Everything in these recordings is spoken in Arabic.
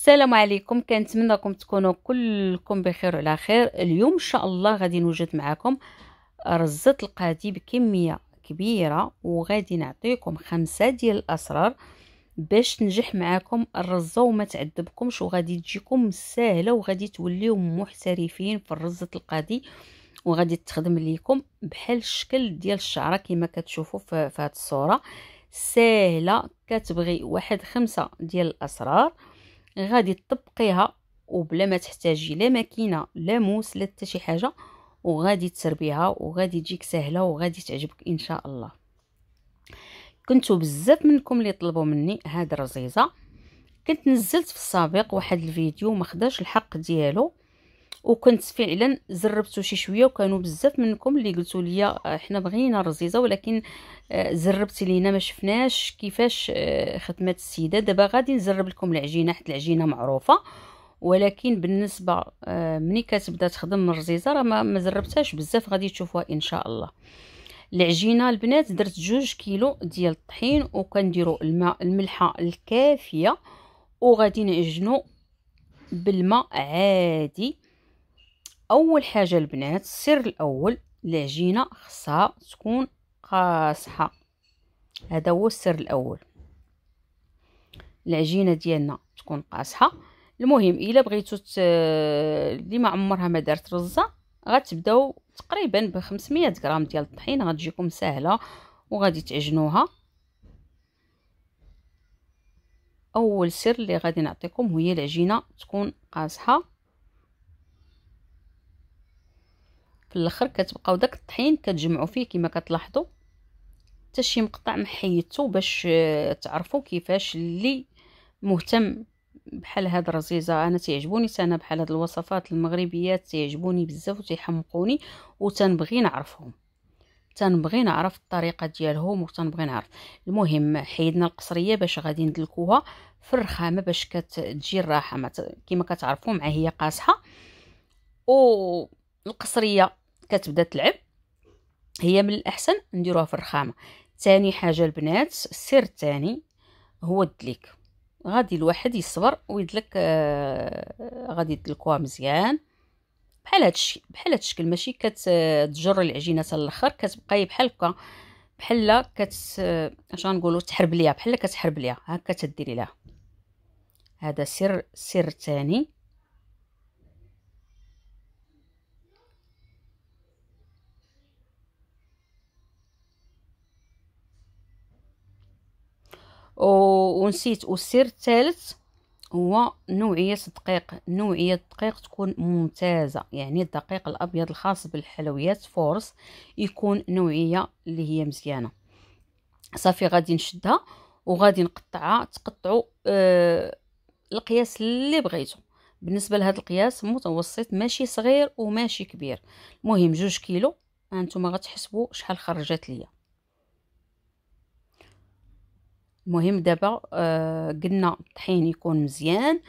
السلام عليكم كنتمنىكم تكونوا كلكم بخير وعلى خير اليوم ان شاء الله غادي نوجد معكم رزه القادي بكميه كبيره وغادي نعطيكم خمسة ديال الاسرار باش تنجح معكم الرزه وما تعذبكمش وغادي تجيكم ساهله وغادي توليو محترفين في الرزه القادي وغادي تخدم ليكم بحال الشكل ديال الشعره كما كتشوفوا في هذه الصوره ساهله كتبغي واحد خمسة ديال الاسرار غادي تطبقيها وبلا ما تحتاجي لا ماكينه لا موس لا حتى شي حاجه وغادي تسربيها وغادي تجيك سهله وغادي تعجبك ان شاء الله كنتو بزاف منكم اللي طلبوا مني هاد الرزيزه كنت نزلت في السابق واحد الفيديو ما الحق ديالو وكنت فعلا زربته شي شويه وكانوا بزاف منكم اللي قلتوا لي آه، حنا بغينا الرزيزه ولكن آه، زربت لينا ما شفناش كيفاش آه، خدمات السيده دابا غادي نزرب لكم العجينه حيت العجينه معروفه ولكن بالنسبه ملي كتبدا تخدم الرزيزه راه ما زربتهاش بزاف غادي تشوفوها ان شاء الله العجينه البنات درت جوج كيلو ديال الطحين وكنديروا الماء الملحه الكافيه وغادي نعجنوا بالماء عادي اول حاجه البنات السر الاول العجينه خصها تكون قاصحه هذا هو السر الاول العجينه ديالنا تكون قاصحه المهم الا بغيتو ت... اللي ما عمرها ما دارت رزه غتبداو تقريبا ب 500 غرام ديال الطحين غتجيكم سهله وغادي تعجنوها اول سر اللي غادي نعطيكم هي العجينه تكون قاصحه في الاخر كتبقاو داك الطحين كتجمعوا فيه كما كتلاحظوا حتى شي مقطع محيدتو باش آه، تعرفوا كيفاش اللي مهتم بحال هاد الرزيزه انا تيعجبوني انا بحال هاد الوصفات المغربيات تيعجبوني بزاف وتيحمقوني وتنبغي نعرفهم تنبغي نعرف الطريقه ديالهم وتنبغي نعرف المهم حيدنا القصريه باش غادي ندلكوها في الرخامه باش كتجي الراحه كما كتعرفوا مع هي قاصحه و القصريه كتبدا تلعب هي من الاحسن نديروها في الرخامه ثاني حاجه البنات السر الثاني هو الدليك غادي الواحد يصبر ويدلك آه غادي يدلكوها مزيان بحال هادشي بحال هذا الشكل ماشي كتجر العجينه حتى الاخر كتبقاي بحال هكا بحال كت آه، اش غنقولوا تحرب ليها بحال كتحرب ليها هكا تديري لها هذا سر سر ثاني ونسيت والسر الثالث هو نوعية الدقيق نوعية الدقيق تكون ممتازة يعني الدقيق الأبيض الخاص بالحلويات فورس يكون نوعية اللي هي مزيانة صافي غادي نشدها وغادي نقطعها تقطعوا آه القياس اللي بغيتو بالنسبة لهذا القياس متوسط ماشي صغير وماشي كبير المهم جوج كيلو هانتوما غتحسبوا شحال خرجت ليا المهم دابا آه قلنا الطحين يكون مزيان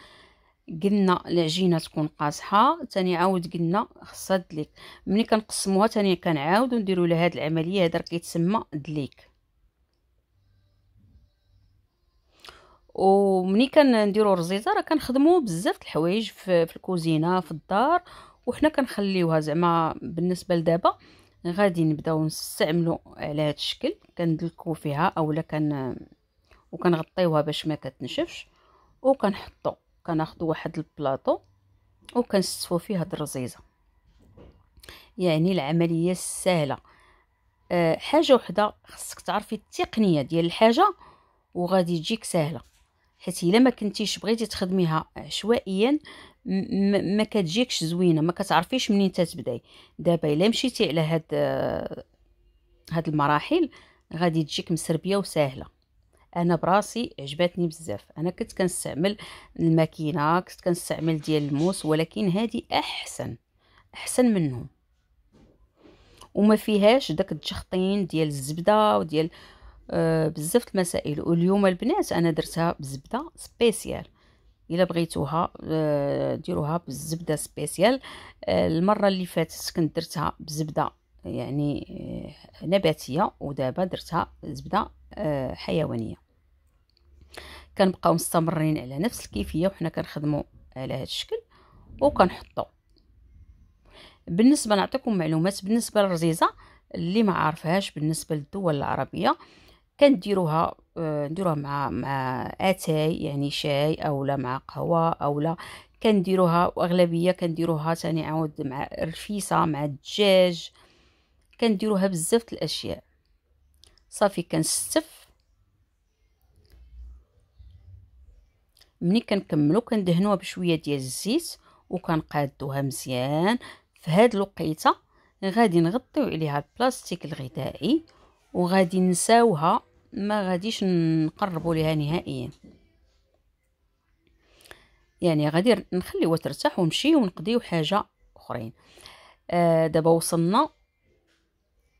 قلنا العجينه تكون قاصحه ثاني عاود قلنا خصها دليك ملي كنقسموها ثاني كنعاودو نديرو لها هذه العمليه هذا كيتسمى دليك ومني كنديرو الرزيزه راه كنخدمو بزاف د الحوايج في, في الكوزينه في الدار وحنا كنخليوها زعما بالنسبه لدابا غادي نبداو نستعملو على هاد الشكل كندلكو فيها اولا كن وكنغطيوها باش ما كتنشفش وكنحطو كناخدو واحد البلاطو وكنستفو فيه هاد الرزيزه يعني العمليه سهله أه حاجه وحده خصك تعرفي التقنيه ديال الحاجه وغادي تجيك سهله حيت الا ما كنتيش بغيتي تخدميها عشوائيا ما كتجيكش زوينه ما كتعرفيش منين تتبداي دابا الا مشيتي على هاد آه، هاد المراحل غادي تجيك مسربيه وسهله انا براسي عجبتني بزاف انا كنت كنستعمل الماكينه كنت كنستعمل ديال الموس ولكن هذه احسن احسن منهم وما فيهاش داك التشخطين ديال الزبده وديال آه بزاف المسائل واليوم البنات انا درتها بزبده سبيسيال الا بغيتوها آه، ديروها بالزبده سبيسيال آه، المره اللي فاتت كنت درتها بزبده يعني آه، نباتيه ودابا درتها زبده حيوانيه كنبقاو مستمرين على نفس الكيفيه وحنا كنخدموا على هذا الشكل وكنحطوا بالنسبه نعطيكم معلومات بالنسبه للرزيزه اللي ما عارفهاش بالنسبه للدول العربيه كنديروها آه، نديروها مع مع اتاي يعني شاي اولا مع قهوه اولا كنديروها واغلبيه كنديروها ثاني عاود مع الرفيسه مع الدجاج كنديروها بزاف الاشياء صافي كنستف ملي كنكملو كندهنوها بشويه ديال الزيت وكنقادوها مزيان في هاد الوقيته غادي نغطيو عليها البلاستيك الغذائي وغادي نساوها ما غاديش نقربوا ليها نهائيا يعني غادي نخليوها ترتاح ونمشي ونقضيو حاجه اخرين آه دابا وصلنا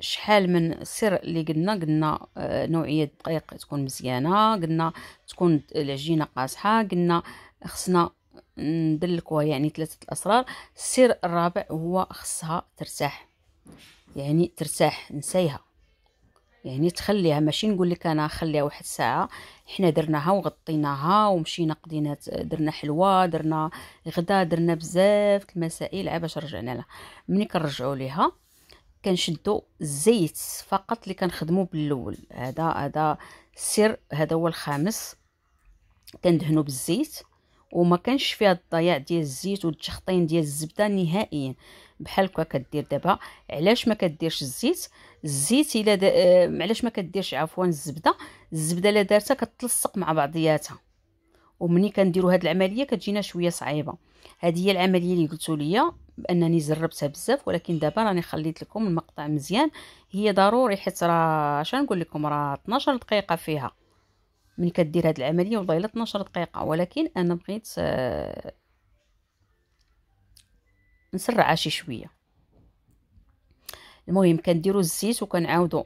شحال من السر اللي قلنا قلنا آه، نوعيه الدقيق تكون مزيانه قلنا تكون العجينه قاصحه قلنا خصنا ندلكوها يعني ثلاثه الاسرار السر الرابع هو خصها ترتاح يعني ترتاح نسيها يعني تخليها ماشي نقول لك انا خليها واحد الساعه حنا درناها وغطيناها ومشينا قدينا درنا حلوه درنا غدا درنا بزاف المسائل باش رجعنا لها ملي كنرجعوا ليها كنشدو الزيت فقط اللي كنخدمو باللول هذا هذا السر هذا هو الخامس كندهنو بالزيت وما كانش فيها الضياع ديال الزيت والتخطين ديال الزبده نهائيا بحال هكا كدير دابا علاش ما كديرش الزيت الزيت الا دا... آه، علاش ما كديرش عفوا الزبده الزبده الا دارتها كتلصق مع بعضياتها ومني كنديروا هاد العمليه كتجينا شويه صعيبه هذه هي العمليه اللي قلتو ليا بانني جربتها بزاف ولكن دابا راني خليت لكم المقطع مزيان هي ضروري حيت راه اش نقول لكم راه 12 دقيقه فيها من كدير هاد العمليه والله الا 12 دقيقه ولكن انا بغيت آه نسرعها شي شويه المهم كنديروا الزيت وكنعاودوا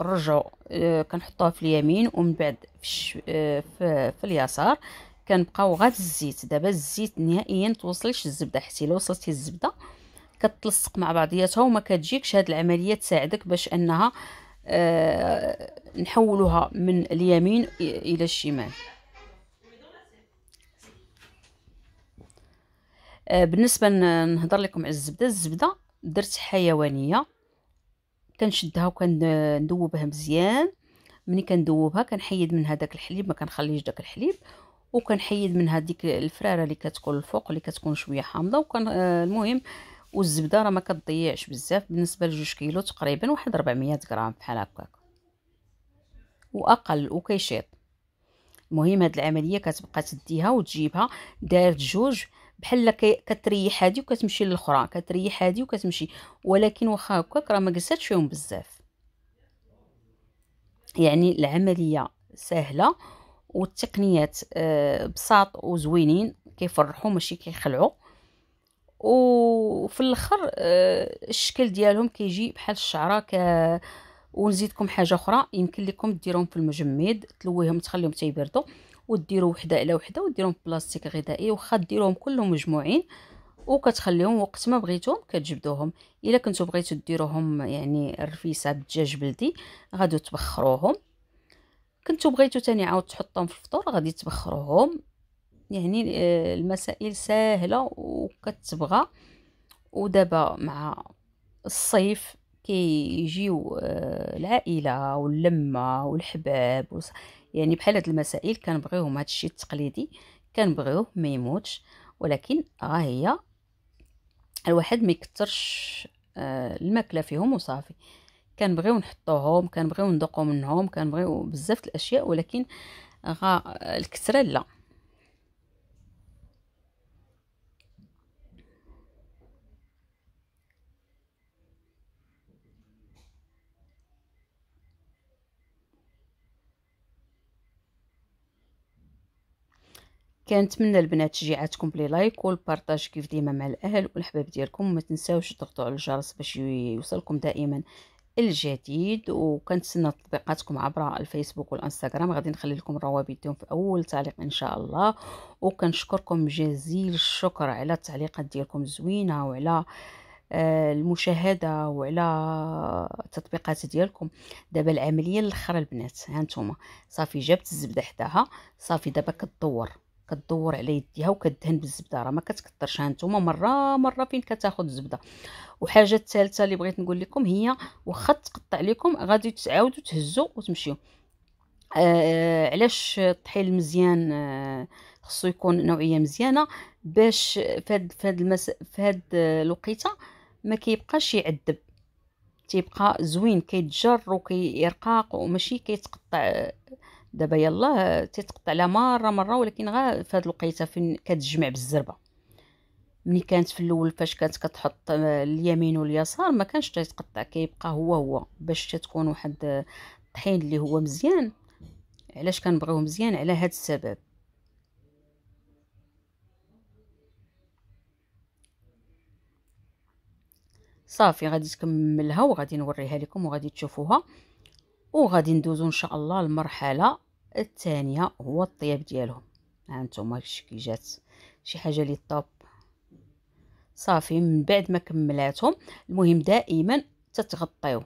نرجعوا آه كنحطوها في اليمين ومن بعد في, آه في, في اليسار كنبقاو غير الزيت دابا الزيت نهائيا توصلش الزبده حتى الا وصلتي الزبده كتلصق مع بعضياتها وما كتجيكش هاد العمليه تساعدك باش انها آه نحولوها من اليمين الى الشمال آه بالنسبه نهضر لكم على الزبده الزبده درت حيوانيه كنشدها وكندوبها مزيان ملي كندوبها كنحيد من هذاك الحليب ما كنخليش داك الحليب وكنحيد من هذيك الفراره اللي كتكون الفوق اللي كتكون شويه حامضه وكان آه، المهم والزبده راه ما كتضيعش بزاف بالنسبه لجوج كيلو تقريبا واحد 400 غرام بحال هكاك واقل وكيشيط المهم هاد العمليه كتبقى تديها وتجيبها دارت جوج بحال كتريح هادي وكتمشي للاخرى كتريح هادي وكتمشي ولكن واخا هكاك راه ما فيهم بزاف يعني العمليه سهله والتقنيات آه، بساط وزوينين كيفرحوا ماشي كيخلعوا وفي الاخر آه، الشكل ديالهم كيجي بحال الشعره ك ونزيدكم حاجه اخرى يمكن لكم ديروهم في المجمد تلويهم تخليهم تيبردوا وديروا وحده على وحده في بلاستيك غذائي واخا ديروهم كلهم مجموعين وكتخليهم وقت ما بغيتهم كتجبدوهم الا كنتو بغيتو ديروهم يعني رفيسه بالدجاج بلدي غادي تبخروهم كنتو بغيتو تاني عاود تحطهم في الفطور غادي تبخروهم يعني آه، المسائل ساهله وكتبغى ودابا مع الصيف كيجيو آه، العائله واللمه والحباب يعني بحال هاد المسائل كنبغيوهم الشيء التقليدي كنبغيوه ما يموتش ولكن ها هي الواحد ما يكثرش آه، الماكله فيهم وصافي كنبغيو نحطوهم كنبغيو ندقو منهم كنبغيو بزاف الاشياء ولكن غا الكثره لا كنتمنى البنات تشجيعاتكم بلي لايك والبارطاج كيف ديما مع الاهل والحباب ديالكم وما تنساوش تضغطوا على الجرس باش يوصلكم دائما الجديد وكنتسنى تطبيقاتكم عبر الفيسبوك والانستغرام غادي نخلي لكم الروابط في اول تعليق ان شاء الله وكنشكركم جزيل الشكر على التعليقات ديالكم زوينه وعلى آه، المشاهده وعلى التطبيقات ديالكم دابا العمليه الاخرى البنات هانتوما صافي جبت الزبده حداها صافي دابا كدور كدور على يديها وكدهن بالزبده راه ما كتكثرش هانتوما مره مره فين كتاخذ الزبده وحاجه الثالثه اللي بغيت نقول لكم هي واخا تقطع لكم غادي تعاودوا تهزوا وتمشيو آه علاش الطحين مزيان آه خصو يكون نوعيه مزيانه باش فهاد فهاد المس... فهاد الوقيته ما كيبقاش يعذب تيبقى زوين كيتجر وكيرقاق وماشي كيتقطع آه، دابا يلا تيتقطع لا مره مره ولكن غا في هاد الوقيته فين كتجمع بالزربه ملي كانت في الاول فاش كانت كتحط آه، اليمين واليسار ما كانش تيتقطع كيبقى هو هو باش تتكون واحد الطحين اللي هو مزيان علاش كنبغيوه مزيان على هاد السبب صافي غادي تكملها وغادي نوريها لكم وغادي تشوفوها وغادي ندوزو ان شاء الله المرحله الثانيه هو الطياب ديالهم ها نتوما الشكل جات شي حاجه لي طوب صافي من بعد ما كملاتهم المهم دائما تتغطيو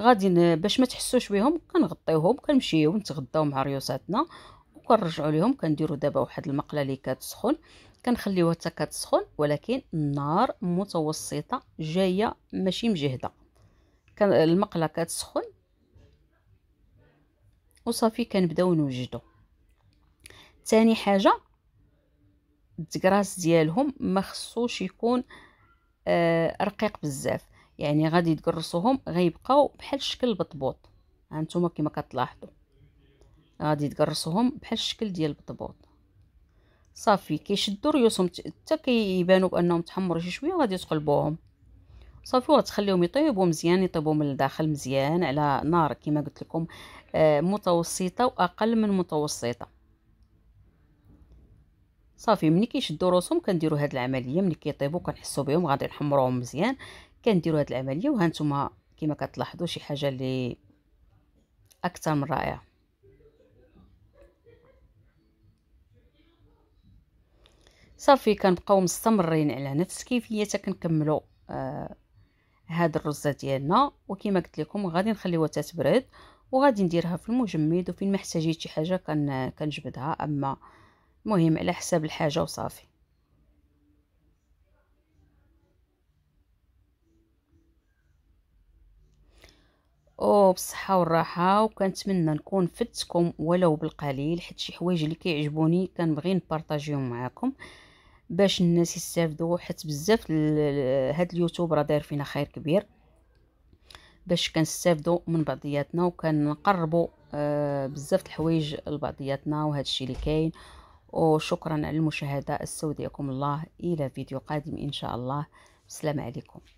غادي باش ما تحسوش بهم كنغطيوهم كنمشيو نتغداو مع ريوساتنا وكنرجعوا ليهم كنديروا دابا واحد المقله اللي كتسخن كنخليوها حتى كتسخن ولكن النار متوسطه جايه ماشي مجهده كان المقله كتسخن وصافي كنبداو نوجدو ثاني حاجه التكراس ديالهم ما خصوش يكون آه رقيق بزاف يعني غادي تكرصوهم غيبقاو بحال شكل البطبوط ها نتوما كما كتلاحظوا غادي تقرصوهم بحال الشكل ديال البطبوط صافي كيشدوا ريوسهم حتى كيبانوا بانهم تحمروا شي شويه غادي تقلبوهم صافي وتخليهم يطيبوا مزيان يطيبوا من الداخل مزيان على نار كما قلت لكم آه، متوسطه واقل من متوسطه صافي ملي كيشدوا روسهم كنديروا هاد العمليه ملي كيطيبوا كنحسوا بهم غادي نحمروهم مزيان كنديروا هاد العمليه وهانتوما كما كتلاحظوا شي حاجه اللي اكثر من رائعه صافي كنبقاو مستمرين على نفس كيفيه كنكملوا آه هاد الرزه ديالنا وكما قلت لكم غادي نخليوها تتبرد وغادي نديرها في المجمد وفين ما احتاجيت شي حاجه كن كنجبدها اما المهم على حساب الحاجه وصافي او بالصحه والراحه وكنتمنى نكون فدتكم ولو بالقليل حيت شي حوايج اللي كيعجبوني كنبغي نبارطاجيهم معاكم باش الناس يستافدوا حيت بزاف هاد اليوتيوب راه داير فينا خير كبير باش كنستافدوا من بعضياتنا وكنقربوا آه بزاف الحوايج لبعضياتنا وهذا الشيء اللي كاين وشكرا على المشاهده استودعكم الله الى فيديو قادم ان شاء الله السلام عليكم